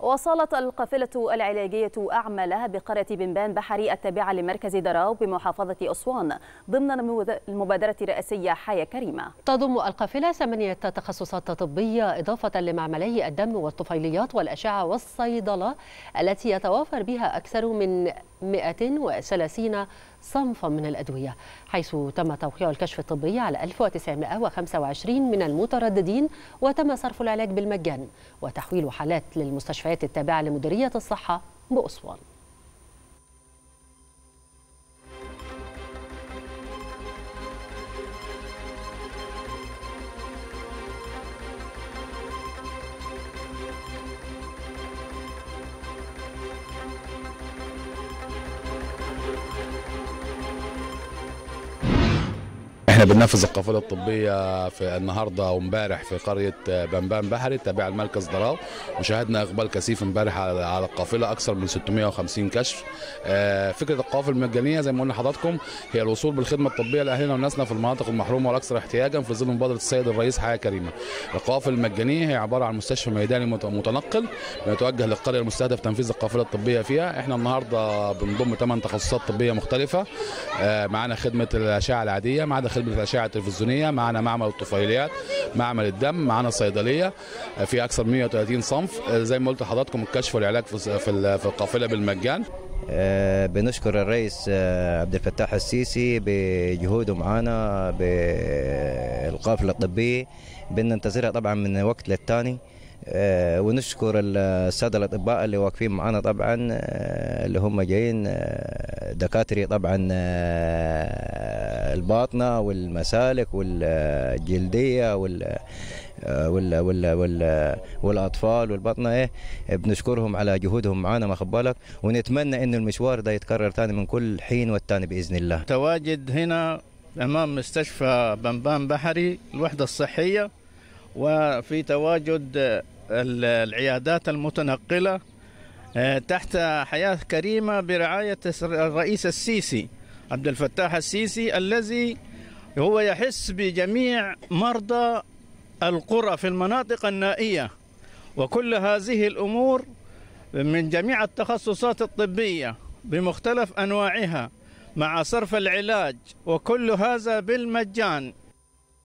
وصلت القافلة العلاجية أعمالها بقرية بنبان بحري التابعة لمركز دراو بمحافظة أسوان ضمن المبادرة الرئاسية حياة كريمة تضم القافلة ثمانية تخصصات طبية إضافة لمعملي الدم والطفيليات والأشعة والصيدلة التي يتوافر بها أكثر من 130 صنفا من الأدوية حيث تم توقيع الكشف الطبي على 1925 من المترددين وتم صرف العلاج بالمجان وتحويل حالات للمستشفى المستشفيات التابعة لمديرية الصحة بأسوان بننفذ القافله الطبيه في النهارده وامبارح في قريه بنبان بحري تابع لمركز ضراو وشاهدنا اقبال كثيف امبارح على القافله اكثر من 650 كشف آه، فكره القوافل المجانيه زي ما قلنا لحضراتكم هي الوصول بالخدمه الطبيه لاهلنا وناسنا في المناطق المحرومه والاكثر احتياجا في ظل مبادره السيد الرئيس حياه كريمه القوافل المجانيه هي عباره عن مستشفى ميداني متنقل بيتوجه للقريه المستهدف تنفيذ القافله الطبيه فيها احنا النهارده بنضم 8 تخصصات طبيه مختلفه آه، معانا خدمه الاشعه العاديه معانا خدمه الاشعه التلفزيونيه معنا معمل الطفيليات معمل الدم معنا صيدليه في اكثر من 130 صنف زي ما قلت لحضراتكم الكشف والعلاج في القافله بالمجان آه، بنشكر الرئيس آه، عبد الفتاح السيسي بجهوده معانا بالقافله الطبيه بننتظرها طبعا من وقت للتاني آه، ونشكر الساده الاطباء اللي واقفين معانا طبعا اللي هم جايين دكاتره طبعا الباطنه والمسالك والجلديه وال وال وال وال والاطفال والبطنه ايه بنشكرهم على جهودهم معنا ما خبالك ونتمنى انه المشوار ده يتكرر ثاني من كل حين والتاني باذن الله تواجد هنا امام مستشفى بنبان بحري الوحده الصحيه وفي تواجد العيادات المتنقله آه، تحت حياه كريمه برعايه الرئيس السيسي عبد الفتاح السيسي الذي هو يحس بجميع مرضى القرى في المناطق النائية وكل هذه الأمور من جميع التخصصات الطبية بمختلف أنواعها مع صرف العلاج وكل هذا بالمجان